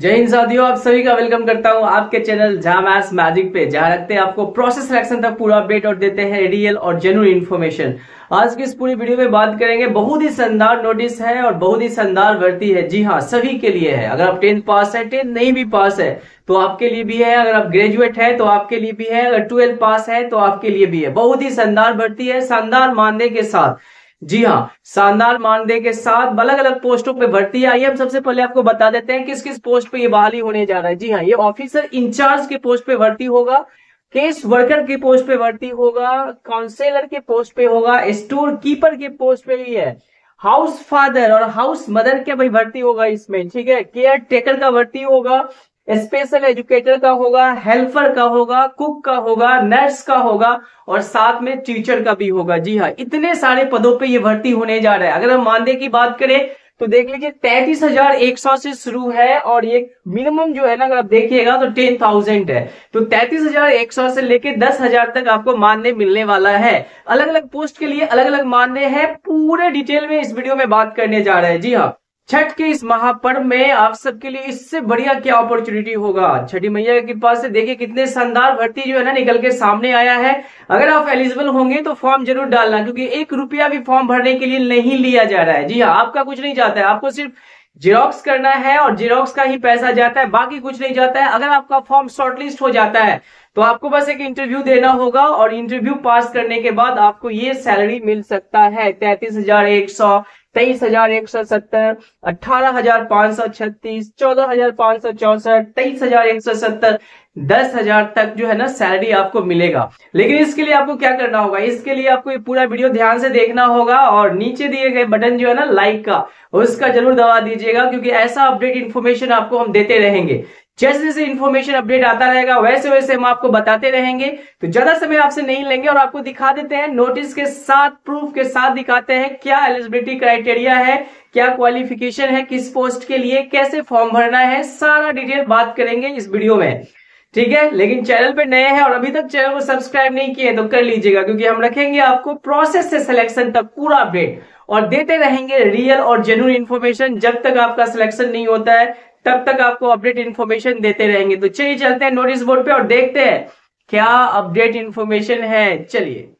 जय हिंद साथियों आप सभी का वेलकम करता हूं आपके चैनल जामैस मैजिक पे जहां रखते हैं आपको प्रोसेस सिलेक्शन तक पूरा अपडेट और देते हैं रियल और जेन्यून इन्फॉर्मेशन आज की इस पूरी वीडियो में बात करेंगे बहुत ही शानदार नोटिस है और बहुत ही शानदार वर्ती है जी हाँ सभी के लिए है अगर आप टेंथ पास है टेंथ नहीं भी पास है तो आपके लिए भी है अगर आप ग्रेजुएट है तो आपके लिए भी है अगर ट्वेल्थ पास है तो आपके लिए भी है बहुत ही शानदार भर्ती है शानदार मानने के साथ जी हाँ शानदार मानदेय के साथ अलग अलग पोस्टों पे भर्ती आई हम सबसे पहले आपको बता देते हैं किस किस पोस्ट पे ये बहाली होने जा रहा है जी हाँ ये ऑफिसर इंचार्ज के पोस्ट पे भर्ती होगा केस वर्कर के पोस्ट पे भर्ती होगा काउंसिलर के पोस्ट पे होगा स्टोर कीपर के पोस्ट पे भी है हाउस फादर और हाउस मदर के भाई भर्ती होगा इसमें ठीक है केयर टेकर का भर्ती होगा स्पेशल एजुकेटर का होगा हेल्पर का होगा कुक का होगा नर्स का होगा और साथ में टीचर का भी होगा जी हाँ इतने सारे पदों पे ये भर्ती होने जा रहा है अगर हम मानदेय की बात करें तो देख लीजिए तैतीस हजार एक सौ से शुरू है और ये मिनिमम जो है ना अगर आप देखिएगा तो टेन थाउजेंड है तो तैतीस हजार एक सौ से लेके दस हजार तक आपको मानने मिलने वाला है अलग अलग पोस्ट के लिए अलग अलग मानने हैं पूरे डिटेल में इस वीडियो में बात करने जा रहे हैं जी हाँ छठ के इस महापर्व में आप सबके लिए इससे बढ़िया क्या अपॉर्चुनिटी होगा छठी मैया की कृपा से देखिए कितने शानदार भर्ती जो है ना निकल के सामने आया है अगर आप एलिजिबल होंगे तो फॉर्म जरूर डालना क्योंकि एक रुपया भी फॉर्म भरने के लिए नहीं लिया जा रहा है जी हाँ आपका कुछ नहीं जाता है आपको सिर्फ जिरोक्स करना है और जिरोक्स का ही पैसा जाता है बाकी कुछ नहीं जाता है अगर आपका फॉर्म शॉर्टलिस्ट हो जाता है तो आपको बस एक इंटरव्यू देना होगा और इंटरव्यू पास करने के बाद आपको ये सैलरी मिल सकता है तैतीस हजार एक सौ तेईस हजार एक सौ सत्तर अठारह हजार पांच सौ छत्तीस चौदह हजार पांच सौ चौसठ तेईस हजार एक सौ सत्तर दस हजार तक जो है ना सैलरी आपको मिलेगा लेकिन इसके लिए आपको क्या करना होगा इसके लिए आपको ये पूरा वीडियो ध्यान से देखना होगा और नीचे दिए गए बटन जो है ना लाइक का उसका जरूर दबा दीजिएगा क्योंकि ऐसा अपडेट इन्फॉर्मेशन आपको हम देते रहेंगे जैसे जैसे इन्फॉर्मेशन अपडेट आता रहेगा वैसे वैसे हम आपको बताते रहेंगे तो ज्यादा समय आपसे नहीं लेंगे और आपको दिखा देते हैं नोटिस के साथ प्रूफ के साथ दिखाते हैं क्या एलिजिबिलिटी क्राइटेरिया है क्या क्वालिफिकेशन है किस पोस्ट के लिए कैसे फॉर्म भरना है सारा डिटेल बात करेंगे इस वीडियो में ठीक है लेकिन चैनल पे नए हैं और अभी तक चैनल को सब्सक्राइब नहीं किए तो कर लीजिएगा क्योंकि हम रखेंगे आपको प्रोसेस से सिलेक्शन तक पूरा अपडेट और देते रहेंगे रियल और जेन्यून इन्फॉर्मेशन जब तक आपका सिलेक्शन नहीं होता है तब तक आपको अपडेट इन्फॉर्मेशन देते रहेंगे तो चलिए चलते हैं नोटिस बोर्ड पे और देखते हैं क्या अपडेट इन्फॉर्मेशन है चलिए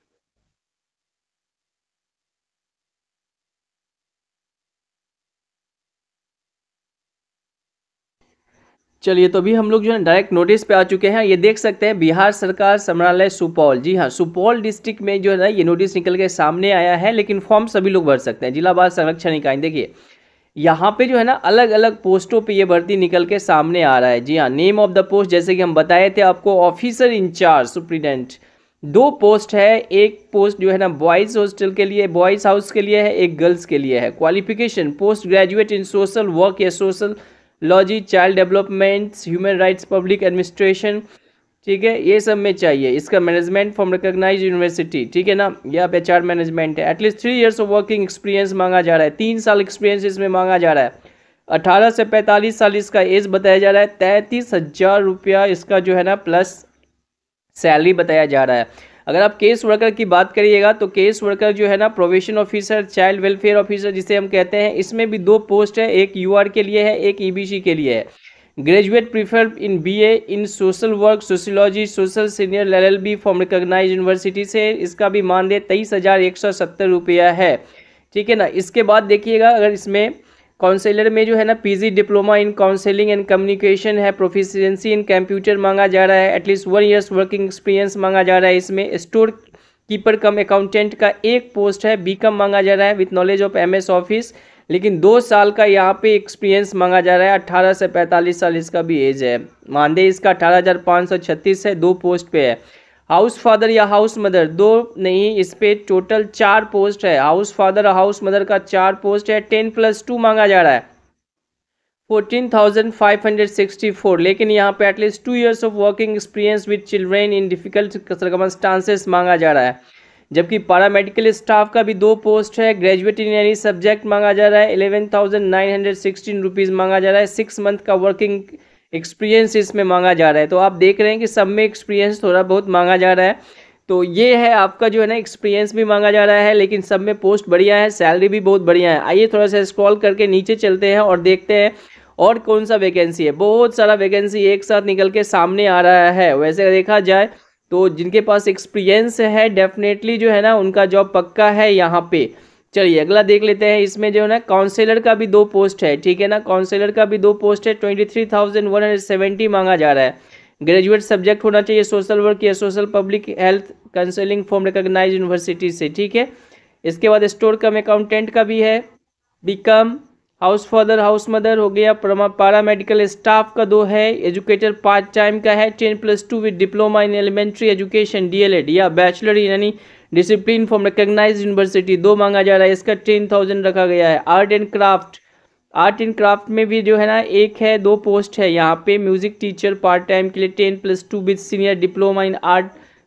चलिए तो अभी हम लोग जो है डायरेक्ट नोटिस पे आ चुके हैं ये देख सकते हैं बिहार सरकार समरालय सुपौल जी हाँ सुपौल डिस्ट्रिक्ट में जो है ना ये नोटिस निकल के सामने आया है लेकिन फॉर्म सभी लोग भर सकते हैं जिला बाल संरक्षण इकाई देखिए यहाँ पे जो है ना अलग अलग पोस्टों पे ये भर्ती निकल के सामने आ रहा है जी हाँ नेम ऑफ द पोस्ट जैसे कि हम बताए थे आपको ऑफिसर इंचार्ज सुप्रीडेंट दो पोस्ट है एक पोस्ट जो है ना बॉयज़ हॉस्टल के लिए बॉयज़ हाउस के लिए है एक गर्ल्स के लिए है qualification post graduate in social work या sociology child developments human rights public administration ठीक है ये सब में चाहिए इसका मैनेजमेंट फ्रॉम रिकोगनाइज यूनिवर्सिटी ठीक है ना यहाँ पे चार मैनेजमेंट है at least three years of working experience मांगा जा रहा है तीन साल एक्सपीरियंस इसमें मांगा जा रहा है अठारह से पैंतालीस साल इसका एज बताया जा रहा है तैंतीस हज़ार रुपया इसका जो है ना प्लस सैलरी बताया जा रहा है अगर आप केस वर्कर की बात करिएगा तो केस वर्कर जो है ना probation officer child welfare officer जिसे हम कहते हैं इसमें भी दो पोस्ट है एक यू के लिए है एक ई e के लिए है Graduate preferred in BA in social work, sociology, social senior B from recognized university से इसका भी मानदेय तेईस हज़ार एक सौ सत्तर रुपया है ठीक है ना इसके बाद देखिएगा अगर इसमें काउंसलर में जो है ना PG diploma in counselling and communication है प्रोफिशेंसी इन कंप्यूटर मांगा जा रहा है at least one years working experience मांगा जा रहा है इसमें स्टोर कीपर कम अकाउंटेंट का एक पोस्ट है बी कम मांगा जा रहा है with knowledge of M S office लेकिन दो साल का यहाँ पे एक्सपीरियंस मांगा जा रहा है अट्ठारह से पैंतालीस साल इसका भी एज है मानदेय इसका अठारह हज़ार पाँच सौ छत्तीस है दो पोस्ट पे है हाउस फादर या हाउस मदर दो नहीं इस पर टोटल चार पोस्ट है हाउस फादर और हाउस मदर का चार पोस्ट है टेन प्लस टू मांगा जा रहा है fourteen thousand five hundred sixty four लेकिन यहाँ पे at least two years of working experience with children in difficult circumstances मांगा जा रहा है जबकि पैरामेडिकल स्टाफ का भी दो पोस्ट है ग्रेजुएट इन एनी सब्जेक्ट मांगा जा रहा है eleven thousand nine hundred sixteen rupees मांगा जा रहा है सिक्स मंथ का वर्किंग एक्सपीरियंस इसमें मांगा जा रहा है तो आप देख रहे हैं कि सब में एक्सपीरियंस थोड़ा बहुत मांगा जा रहा है तो ये है आपका जो है ना एक्सपीरियंस भी मांगा जा रहा है लेकिन सब में पोस्ट बढ़िया है सैलरी भी बहुत बढ़िया है आइए थोड़ा सा स्क्रॉल करके नीचे चलते हैं और देखते हैं और कौन सा वैकेंसी है बहुत सारा वैकेंसी एक साथ निकल के सामने आ रहा है वैसे देखा जाए तो जिनके पास एक्सपीरियंस है डेफिनेटली जो है ना उनका जॉब पक्का है यहाँ पे चलिए अगला देख लेते हैं इसमें जो है ना काउंसिलर का भी दो पोस्ट है ठीक है ना काउंसिलर का भी दो पोस्ट है twenty three thousand one hundred seventy मांगा जा रहा है ग्रेजुएट सब्जेक्ट होना चाहिए सोशल वर्क या social public health counselling from recognise university से ठीक है इसके बाद स्टोर कम अकाउंटेंट का भी है बी हाउस फादर हाउस मदर हो गया पारा मेडिकल स्टाफ का दो है एजुकेटर पार्ट टाइम का है ten plus two with diploma in elementary education DElEd या बैचलर यानी डिसिप्लिन फॉर्म रिकग्नाइज यूनिवर्सिटी दो मांगा जा रहा है इसका टेन थाउजेंड रखा गया है art and craft art and craft में भी जो है ना एक है दो पोस्ट है यहाँ पे म्यूजिक टीचर पार्ट टाइम के लिए ten plus two with senior diploma in art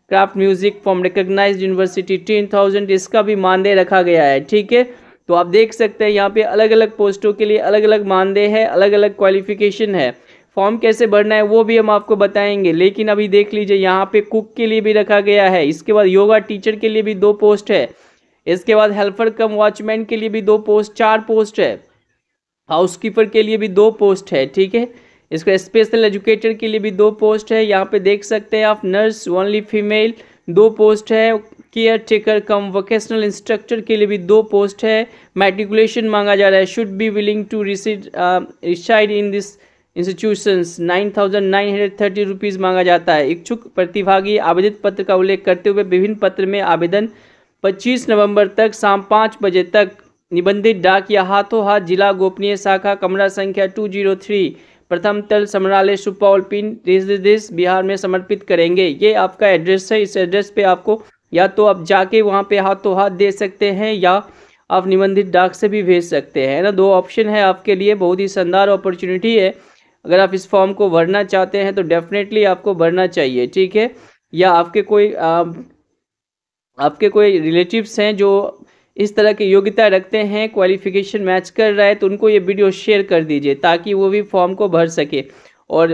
craft music from recognise university ten thousand इसका भी मानदेय रखा गया है ठीक है तो आप देख सकते हैं यहाँ पे अलग अलग पोस्टों के लिए अलग अलग मानदेय है अलग अलग क्वालिफिकेशन है फॉर्म कैसे भरना है वो भी हम आपको बताएंगे लेकिन अभी देख लीजिए यहाँ पे कुक के लिए भी रखा गया है इसके बाद योगा टीचर के लिए भी दो पोस्ट है इसके बाद हेल्पर कम वॉचमैन के लिए भी दो पोस्ट चार पोस्ट है हाउसकीपर के लिए भी दो पोस्ट है ठीक है इसके स्पेशल एजुकेटर के लिए भी दो पोस्ट है यहाँ पे देख सकते हैं आप नर्स ओनली फीमेल दो पोस्ट है caretaker cum vocational instructor के लिए भी दो पोस्ट है मेट्रिकुलेशन मांगा जा रहा है should be willing to recede reside in this institutions nine thousand nine hundred thirty rupees मांगा जाता है इच्छुक प्रतिभागी आवेदित पत्र का उल्लेख करते हुए विभिन्न पत्र में आवेदन पच्चीस नवंबर तक शाम पाँच बजे तक निबंधित डाक या हाथों हाथ जिला गोपनीय शाखा कमरा संख्या टू जीरो थ्री प्रथम तल समरालय सुपौल पिन देश बिहार में समर्पित करेंगे ये आपका एड्रेस है इस एड्रेस पे आपको या तो आप जाके वहाँ पे हाथों तो हाथ दे सकते हैं या आप निबंधित डाक से भी भेज सकते हैं ना दो ऑप्शन है आपके लिए बहुत ही शानदार अपॉर्चुनिटी है अगर आप इस फॉर्म को भरना चाहते हैं तो डेफिनेटली आपको भरना चाहिए ठीक है या आपके कोई आप, आपके कोई रिलेटिव्स हैं जो इस तरह की योग्यता रखते हैं क्वालिफिकेशन मैच कर रहा है तो उनको ये वीडियो शेयर कर दीजिए ताकि वो भी फॉर्म को भर सके और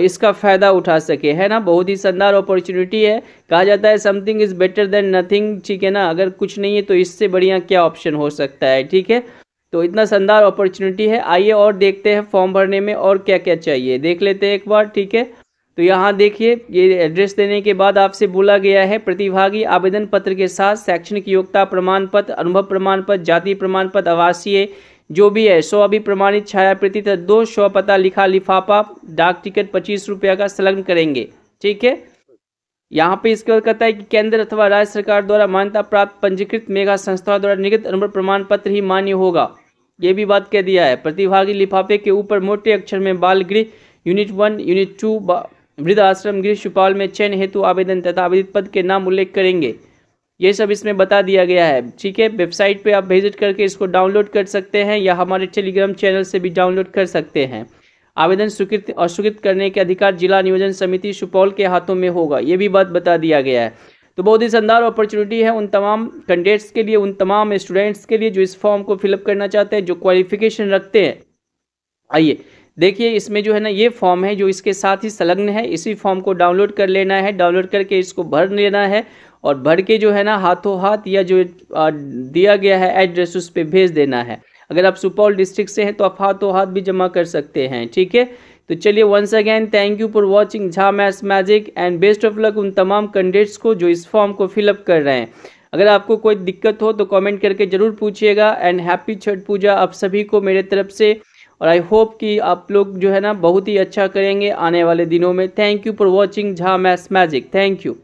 इसका फ़ायदा उठा सके है ना बहुत ही शानदार अपॉर्चुनिटी है कहा जाता है something is better than nothing ठीक है ना अगर कुछ नहीं है तो इससे बढ़िया क्या ऑप्शन हो सकता है ठीक है तो इतना शानदार अपॉर्चुनिटी है आइए और देखते हैं फॉर्म भरने में और क्या क्या चाहिए देख लेते हैं एक बार ठीक है तो यहाँ देखिए ये एड्रेस देने के बाद आपसे बोला गया है प्रतिभागी आवेदन पत्र के साथ शैक्षणिक योग्यता प्रमाण पत्र अनुभव प्रमाण पत्र जाति प्रमाण पत्र आवासीय जो भी है सौ अभी प्रमाणित छायाप्रति तथा दो सौ पता लिखा लिफाफा डाक टिकट पच्चीस रुपया का संलग्न करेंगे ठीक है यहाँ पे इसके बाद कहता है कि केंद्र अथवा राज्य सरकार द्वारा मान्यता प्राप्त पंजीकृत मेगा संस्था द्वारा निगत अनुमत प्रमाण पत्र ही मान्य होगा ये भी बात कह दिया है प्रतिभागी लिफाफे के ऊपर मोटे अक्षर में बाल गृह यूनिट वन यूनिट टू वृद्ध आश्रम गृह सुपाल में चयन हेतु आवेदन तथा आवेदित पद के नाम उल्लेख करेंगे ये सब इसमें बता दिया गया है ठीक है वेबसाइट पे आप विजिट करके इसको डाउनलोड कर सकते हैं या हमारे टेलीग्राम चैनल से भी डाउनलोड कर सकते हैं आवेदन स्वीकृत और स्वीकृत करने के अधिकार जिला नियोजन समिति सुपौल के हाथों में होगा ये भी बात बता दिया गया है तो बहुत ही शानदार अपॉर्चुनिटी है उन तमाम कैंडिडेट्स के लिए उन तमाम स्टूडेंट्स के लिए जो इस फॉर्म को फिलअप करना चाहते हैं जो क्वालिफिकेशन रखते हैं आइए देखिए इसमें जो है ना ये फॉर्म है जो इसके साथ ही संलग्न है इसी फॉर्म को डाउनलोड कर लेना है डाउनलोड करके इसको भर लेना है और भर के जो है ना हाथों हाथ या जो दिया गया है एड्रेस उस पर भेज देना है अगर आप सुपौल डिस्ट्रिक्ट से हैं तो आप हाथों हाथ भी जमा कर सकते हैं ठीक है तो चलिए once again thank you for watching Jha maths magic and best of luck उन तमाम कैंडिडेट्स को जो इस फॉर्म को फिलअप कर रहे हैं अगर आपको कोई दिक्कत हो तो कमेंट करके ज़रूर पूछिएगा एंड हैप्पी छठ पूजा आप सभी को मेरे तरफ से और आई होप कि आप लोग जो है ना बहुत ही अच्छा करेंगे आने वाले दिनों में thank you for watching Jha maths magic thank you